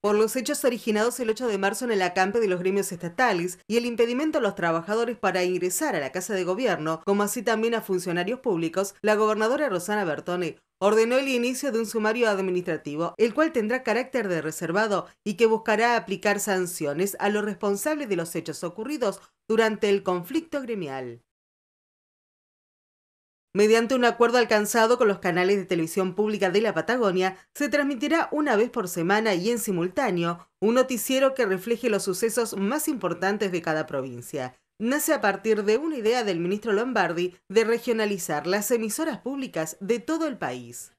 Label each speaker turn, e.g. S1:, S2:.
S1: por los hechos originados el 8 de marzo en el acampe de los gremios estatales y el impedimento a los trabajadores para ingresar a la Casa de Gobierno, como así también a funcionarios públicos, la gobernadora Rosana Bertone ordenó el inicio de un sumario administrativo, el cual tendrá carácter de reservado y que buscará aplicar sanciones a los responsables de los hechos ocurridos durante el conflicto gremial. Mediante un acuerdo alcanzado con los canales de televisión pública de la Patagonia, se transmitirá una vez por semana y en simultáneo un noticiero que refleje los sucesos más importantes de cada provincia. Nace a partir de una idea del ministro Lombardi de regionalizar las emisoras públicas de todo el país.